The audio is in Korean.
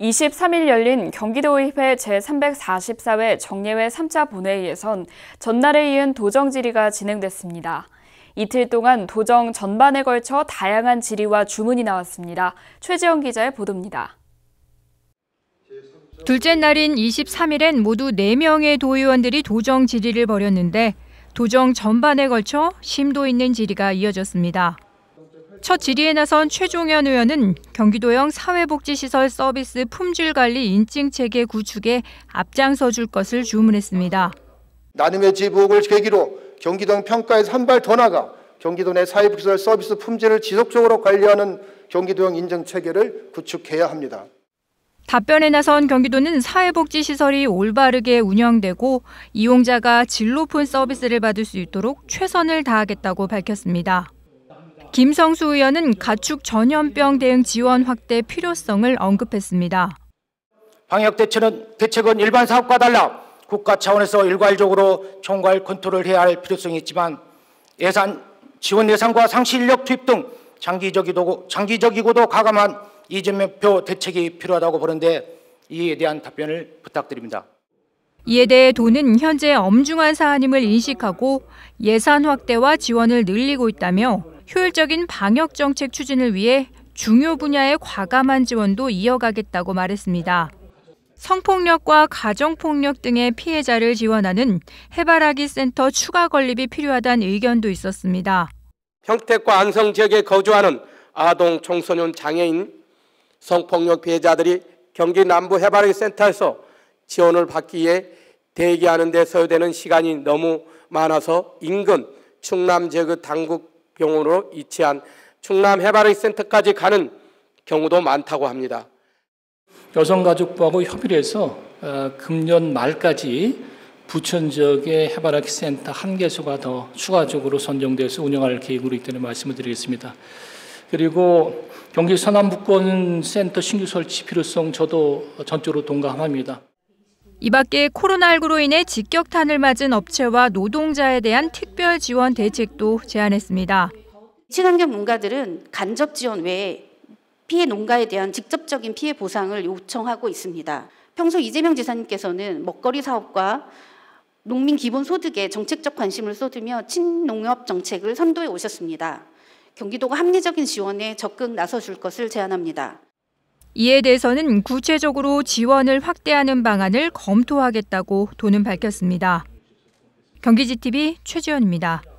23일 열린 경기도의회 제344회 정례회 3차 본회의에선 전날에 이은 도정 질의가 진행됐습니다. 이틀 동안 도정 전반에 걸쳐 다양한 질의와 주문이 나왔습니다. 최지영 기자의 보도입니다. 둘째 날인 23일엔 모두 4명의 도의원들이 도정 질의를 벌였는데 도정 전반에 걸쳐 심도 있는 질의가 이어졌습니다. 첫 질의에 나선 최종현 의원은 경기도형 사회복지시설 서비스 품질관리 인증체계 구축에 앞장서 줄 것을 주문했습니다. 나눔의 지북을 계기로 경기도형 평가에서 한발더 나가 경기도 내 사회복지시설 서비스 품질을 지속적으로 관리하는 경기도형 인증체계를 구축해야 합니다. 답변에 나선 경기도는 사회복지시설이 올바르게 운영되고 이용자가 질 높은 서비스를 받을 수 있도록 최선을 다하겠다고 밝혔습니다. 김성수 의원은 가축 전염병 대응 지원 확대 필요성을 언급했습니다. 방역 대책은, 대책은 일반 사업과 달라 국가 차원에서 일괄적으로 총괄 컨트롤 해야 할 필요성이 있지만 예산 지원 예산과 상시 인력 투입 등 장기적이고, 장기적이고도 과감한 이재명표 대책이 필요하다고 보는데 이에 대한 답변을 부탁드립니다. 이에 대해 도는 현재 엄중한 사안임을 인식하고 예산 확대와 지원을 늘리고 있다며 효율적인 방역 정책 추진을 위해 중요 분야의 과감한 지원도 이어가겠다고 말했습니다. 성폭력과 가정폭력 등의 피해자를 지원하는 해바라기 센터 추가 건립이 필요하다는 의견도 있었습니다. 평택과 안성 지역에 거주하는 아동, 청소년, 장애인, 성폭력 피해자들이 경기 남부 해바라기 센터에서 지원을 받기 위해 대기하는 데 소요되는 시간이 너무 많아서 인근 충남 지역 당국 병원으로 이치한 충남 해바라기센터까지 가는 경우도 많다고 합니다. 여성가족부하고 협의를 해서 어, 금년 말까지 부천 지역의 해바라기 센터 한 개소가 더 추가적으로 선정돼서 운영할 계획으로 있다는 말씀을 드리겠습니다. 그리고 경기 서남북권 센터 신규 설치 필요성 저도 전적으로 동감합니다. 이 밖에 코로나19로 인해 직격탄을 맞은 업체와 노동자에 대한 특별 지원 대책도 제안했습니다. 친환경 농가들은 간접 지원 외에 피해 농가에 대한 직접적인 피해 보상을 요청하고 있습니다. 평소 이재명 지사님께서는 먹거리 사업과 농민 기본 소득에 정책적 관심을 쏟으며 친농업 정책을 선도해 오셨습니다. 경기도가 합리적인 지원에 적극 나서줄 것을 제안합니다. 이에 대해서는 구체적으로 지원을 확대하는 방안을 검토하겠다고 돈은 밝혔습니다. 경기지TV 최지연입니다.